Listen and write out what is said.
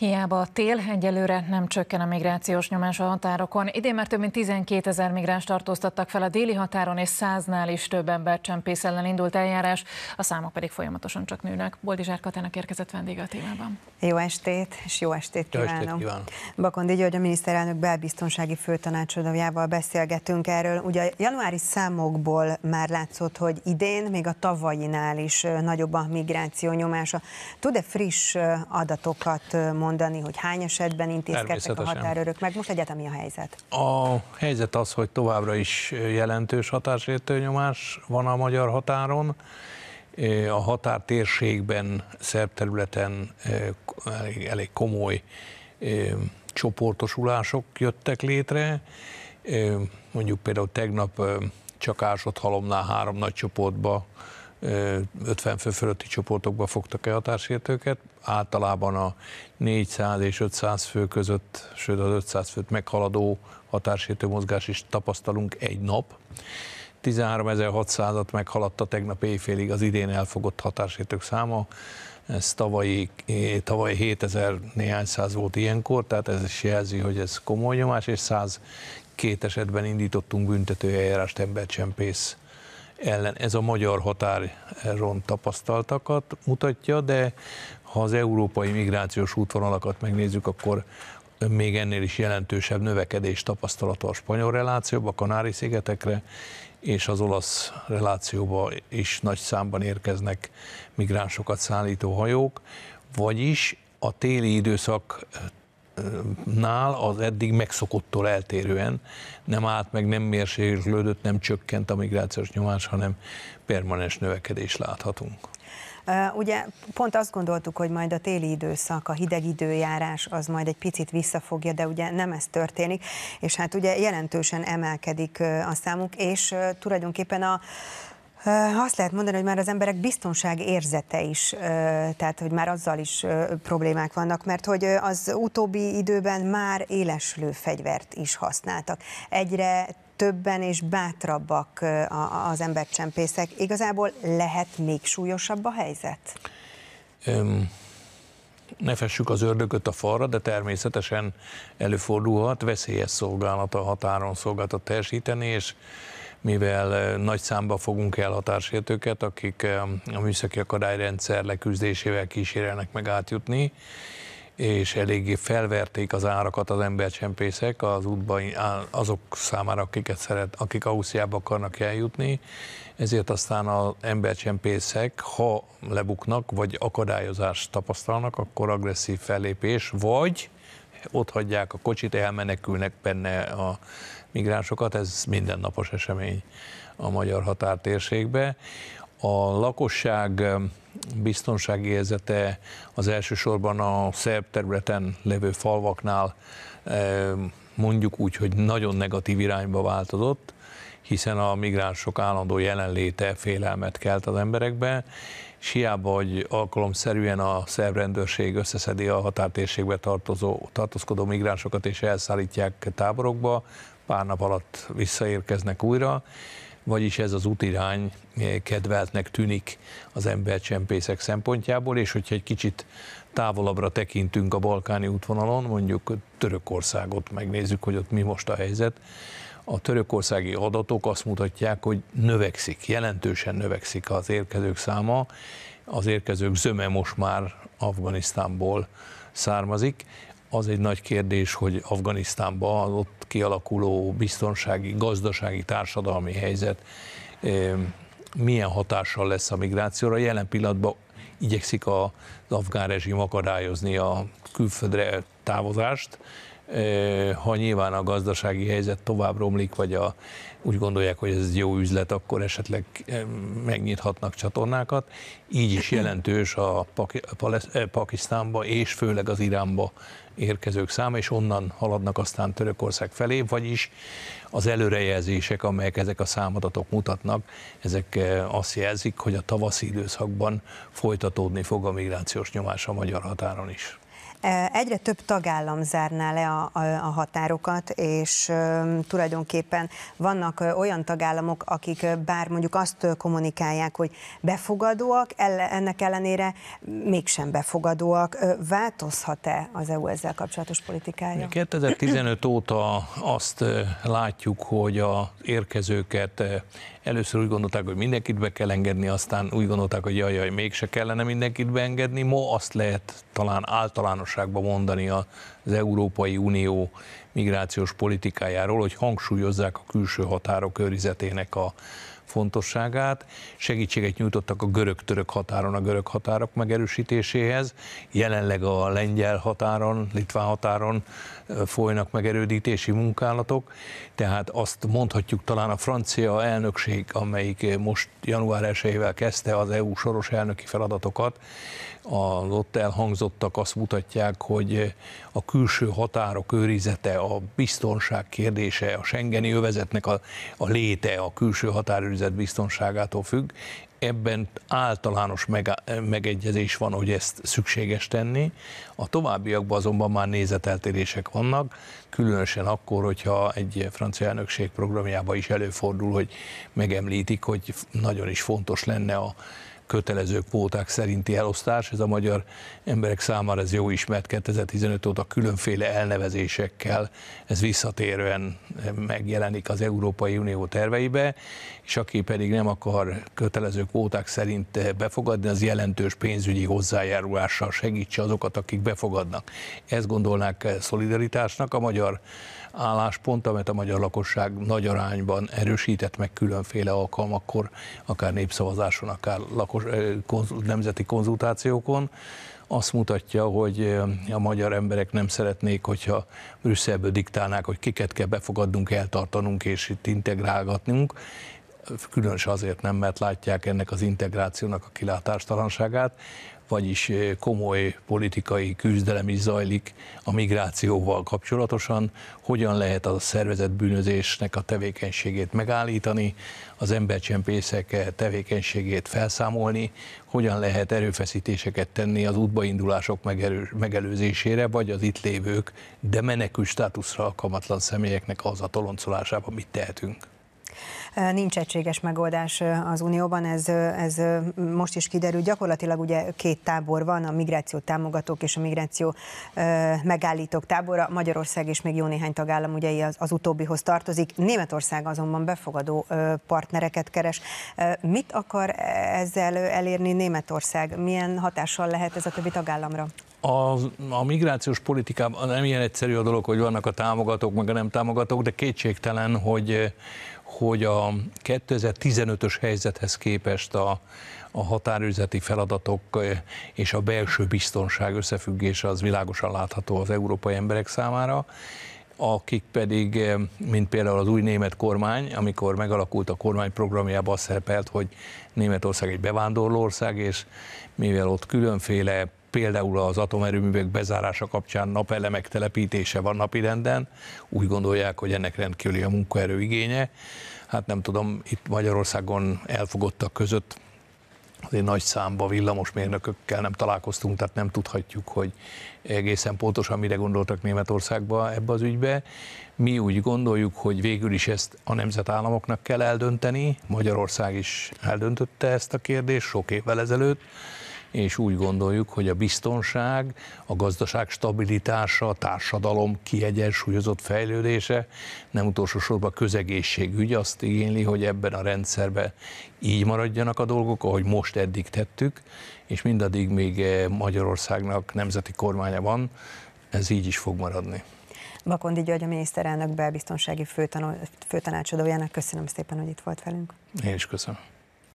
Hiába a tél, egyelőre nem csökken a migrációs nyomás a határokon. Idén már több mint 12 ezer migráns tartóztattak fel a déli határon, és száznál is több ember csempész ellen indult eljárás. A számok pedig folyamatosan csak nőnek. Boldizsár Katának érkezett vendége a témában. Jó estét, és jó estét kívánok. Jó estét kívánok. Bakondi György, a miniszterelnök belbiztonsági főtanácsadójával beszélgetünk erről. Ugye a januári számokból már látszott, hogy idén még a tavalyinál is nagyobb a migráció nyomása. Tud-e friss adatokat mondani? mondani, hogy hány esetben intézkedtek a határőrök meg? Most egyáltalán mi a helyzet? A helyzet az, hogy továbbra is jelentős hatásértő nyomás van a magyar határon. E, a térségben, szerb területen e, elég, elég komoly e, csoportosulások jöttek létre. Mondjuk például tegnap csak Ásott halomnál három nagy csoportba 50 fő fölötti csoportokba fogtak el társértőket, általában a 400 és 500 fő között, sőt az 500 főt meghaladó határsértő mozgás is tapasztalunk egy nap. 13.600-at meghaladta tegnap éjfélig az idén elfogott határsértők száma, ez tavalyi, tavaly 7000 néhány száz volt ilyenkor, tehát ez is jelzi, hogy ez komoly nyomás, és 102 esetben indítottunk büntetőeljárást embercsempész ellen. Ez a magyar határon tapasztaltakat mutatja, de ha az európai migrációs útvonalakat megnézzük, akkor még ennél is jelentősebb növekedés tapasztalata a spanyol relációba, a Kanári-szigetekre és az olasz relációba is nagy számban érkeznek migránsokat szállító hajók, vagyis a téli időszak nál az eddig megszokottól eltérően nem állt meg, nem mérséklődött, nem csökkent a migrációs nyomás, hanem permanens növekedés láthatunk. Ugye pont azt gondoltuk, hogy majd a téli időszak, a hideg időjárás az majd egy picit visszafogja, de ugye nem ez történik, és hát ugye jelentősen emelkedik a számuk, és tulajdonképpen a, azt lehet mondani, hogy már az emberek biztonság érzete is, tehát hogy már azzal is problémák vannak, mert hogy az utóbbi időben már éleslő fegyvert is használtak. Egyre többen és bátrabbak az embercsempészek. Igazából lehet még súlyosabb a helyzet? Um ne fessük az ördögöt a falra, de természetesen előfordulhat veszélyes szolgálat a határon szolgáltat teljesíteni, és mivel nagy számba fogunk el határsértőket, akik a műszaki akadályrendszer leküzdésével kísérelnek meg átjutni, és eléggé felverték az árakat az embercsempészek az útban azok számára, akiket szeret, akik Ausztriába akarnak eljutni, ezért aztán az embercsempészek, ha lebuknak, vagy akadályozást tapasztalnak, akkor agresszív fellépés, vagy ott hagyják a kocsit, elmenekülnek benne a migránsokat, ez mindennapos esemény a magyar határtérségbe. A lakosság biztonsági érzete az elsősorban a szerb területen levő falvaknál mondjuk úgy, hogy nagyon negatív irányba változott, hiszen a migránsok állandó jelenléte félelmet kelt az emberekbe, és hiába, hogy alkalomszerűen a szervrendőrség összeszedi a határtérségbe tartozó, tartózkodó migránsokat és elszállítják táborokba, pár nap alatt visszaérkeznek újra, vagyis ez az útirány eh, kedveltnek tűnik az embercsempészek szempontjából, és hogyha egy kicsit távolabbra tekintünk a balkáni útvonalon, mondjuk Törökországot megnézzük, hogy ott mi most a helyzet, a törökországi adatok azt mutatják, hogy növekszik, jelentősen növekszik az érkezők száma, az érkezők zöme most már Afganisztánból származik. Az egy nagy kérdés, hogy Afganisztánban az ott kialakuló biztonsági, gazdasági, társadalmi helyzet eh, milyen hatással lesz a migrációra. Jelen pillanatban igyekszik az afgán rezsim akadályozni a külföldre távozást, ha nyilván a gazdasági helyzet tovább romlik, vagy a, úgy gondolják, hogy ez jó üzlet, akkor esetleg megnyithatnak csatornákat. Így is jelentős a Pakisztánba és főleg az Iránba érkezők száma, és onnan haladnak aztán Törökország felé, vagyis az előrejelzések, amelyek ezek a számadatok mutatnak, ezek azt jelzik, hogy a tavaszi időszakban folytatódni fog a migrációs nyomás a magyar határon is. E, egyre több tagállam zárná le a, a, a határokat, és e, tulajdonképpen vannak olyan tagállamok, akik bár mondjuk azt kommunikálják, hogy befogadóak, ennek ellenére mégsem befogadóak. Változhat-e az EU ezzel kapcsolatos politikája? 2015 óta azt látjuk, hogy az érkezőket Először úgy gondolták, hogy mindenkit be kell engedni, aztán úgy gondolták, hogy jaj, jaj, mégse kellene mindenkit beengedni. Ma azt lehet talán általánosságban mondani az Európai Unió migrációs politikájáról, hogy hangsúlyozzák a külső határok őrizetének a fontosságát, segítséget nyújtottak a görög-török határon a görög határok megerősítéséhez, jelenleg a lengyel határon, litván határon folynak megerődítési munkálatok, tehát azt mondhatjuk talán a francia elnökség, amelyik most január 1 kezdte az EU soros elnöki feladatokat, az ott elhangzottak azt mutatják, hogy a külső határok őrizete, a biztonság kérdése, a Schengeni övezetnek a, a léte a külső határőrizet biztonságától függ. Ebben általános megegyezés van, hogy ezt szükséges tenni. A továbbiakban azonban már nézeteltérések vannak, különösen akkor, hogyha egy francia elnökség programjában is előfordul, hogy megemlítik, hogy nagyon is fontos lenne a kötelező kvóták szerinti elosztás, ez a magyar emberek számára ez jó ismert 2015 óta különféle elnevezésekkel, ez visszatérően megjelenik az Európai Unió terveibe, és aki pedig nem akar kötelező kvóták szerint befogadni, az jelentős pénzügyi hozzájárulással segítse azokat, akik befogadnak. Ezt gondolnák szolidaritásnak, a magyar álláspont, amelyet a magyar lakosság nagy arányban erősített meg különféle alkalmakkor, akár népszavazáson, akár lakos, eh, konzult, nemzeti konzultációkon, azt mutatja, hogy eh, a magyar emberek nem szeretnék, hogyha Brüsszelből diktálnák, hogy kiket kell befogadnunk, eltartanunk és itt integrálgatnunk, különös azért nem, mert látják ennek az integrációnak a kilátástalanságát, vagyis eh, komoly politikai küzdelem is zajlik a migrációval kapcsolatosan, hogyan lehet a szervezett bűnözésnek a tevékenységét megállítani, az embercsempészek eh, tevékenységét felszámolni, hogyan lehet erőfeszítéseket tenni az útbaindulások megelőzésére, vagy az itt lévők, de menekül státuszra alkalmatlan személyeknek az a toloncolásában mit tehetünk. Nincs egységes megoldás az Unióban, ez, ez most is kiderül. Gyakorlatilag ugye két tábor van, a migráció támogatók és a migráció megállítók tábora. Magyarország és még jó néhány tagállam ugye az, az utóbbihoz tartozik. Németország azonban befogadó partnereket keres. Mit akar ezzel elérni Németország? Milyen hatással lehet ez a többi tagállamra? A, a migrációs politikában nem ilyen egyszerű a dolog, hogy vannak a támogatók, meg a nem támogatók, de kétségtelen, hogy, hogy a 2015-ös helyzethez képest a, a határőrzeti feladatok és a belső biztonság összefüggése az világosan látható az európai emberek számára akik pedig, mint például az új német kormány, amikor megalakult a kormány programjában szerepelt, hogy Németország egy bevándorló ország, és mivel ott különféle például az atomerőművek bezárása kapcsán napelemek telepítése van napirenden, úgy gondolják, hogy ennek rendkívüli a munkaerő igénye. Hát nem tudom, itt Magyarországon elfogottak között azért nagy számba villamosmérnökökkel nem találkoztunk, tehát nem tudhatjuk, hogy egészen pontosan mire gondoltak Németországba ebbe az ügybe. Mi úgy gondoljuk, hogy végül is ezt a nemzetállamoknak kell eldönteni. Magyarország is eldöntötte ezt a kérdést sok évvel ezelőtt és úgy gondoljuk, hogy a biztonság, a gazdaság stabilitása, a társadalom kiegyensúlyozott fejlődése, nem utolsó sorban közegészségügy azt igényli, hogy ebben a rendszerben így maradjanak a dolgok, ahogy most eddig tettük, és mindaddig még eh, Magyarországnak nemzeti kormánya van, ez így is fog maradni. Bakondi György, a miniszterelnök belbiztonsági főtanácsadójának köszönöm szépen, hogy itt volt velünk. Én is köszönöm.